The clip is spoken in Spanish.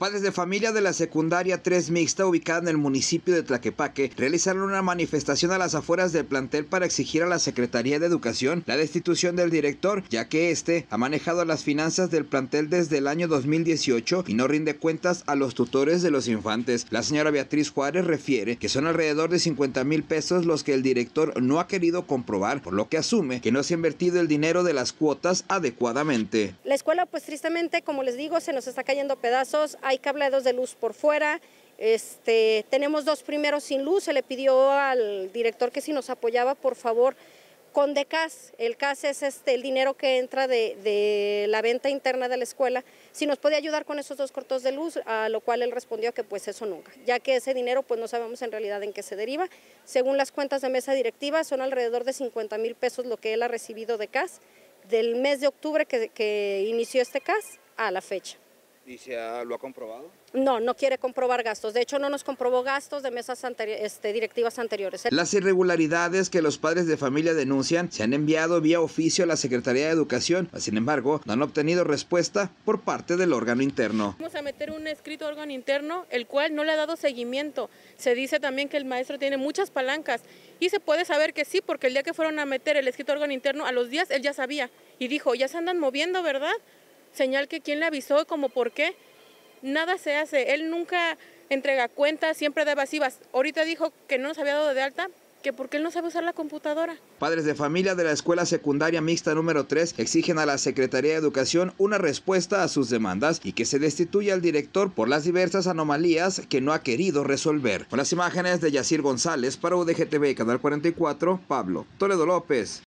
Padres de familia de la secundaria 3 mixta ubicada en el municipio de Tlaquepaque realizaron una manifestación a las afueras del plantel para exigir a la Secretaría de Educación la destitución del director, ya que éste ha manejado las finanzas del plantel desde el año 2018 y no rinde cuentas a los tutores de los infantes. La señora Beatriz Juárez refiere que son alrededor de 50 mil pesos los que el director no ha querido comprobar, por lo que asume que no se ha invertido el dinero de las cuotas adecuadamente. La escuela pues tristemente, como les digo, se nos está cayendo pedazos hay cableados de luz por fuera, este, tenemos dos primeros sin luz, se le pidió al director que si nos apoyaba, por favor, con DECAS, el CAS es este, el dinero que entra de, la venta interna de la escuela, si nos podía ayudar con esos dos cortos de luz, a lo cual él respondió que pues eso nunca, ya que ese dinero pues no sabemos en realidad en qué se deriva. Según las cuentas de mesa directiva son alrededor de 50 mil pesos lo que él ha recibido de CAS del mes de octubre que inició este CAS a la fecha. ¿Y lo ha comprobado? No, no quiere comprobar gastos. De hecho, no nos comprobó gastos de mesas este, directivas anteriores. Las irregularidades que los padres de familia denuncian se han enviado vía oficio a la Secretaría de Educación. Sin embargo, no han obtenido respuesta por parte del órgano interno. Vamos a meter un escrito órgano interno, el cual no le ha dado seguimiento. Se dice también que el maestro tiene muchas palancas y se puede saber que sí, porque el día que fueron a meter el escrito órgano interno, a los días él ya sabía y dijo, ya se andan moviendo, ¿verdad? señal que quién le avisó, como por qué. Nada se hace, él nunca entrega cuentas, siempre da evasivas. Ahorita dijo que no nos había dado de alta, que porque él no sabe usar la computadora. Padres de familia de la Escuela Secundaria Mixta número 3 exigen a la Secretaría de Educación una respuesta a sus demandas y que se destituya al director por las diversas anomalías que no ha querido resolver. Con las imágenes de Yacir González para UDGTV Canal 44, Pablo Toledo López.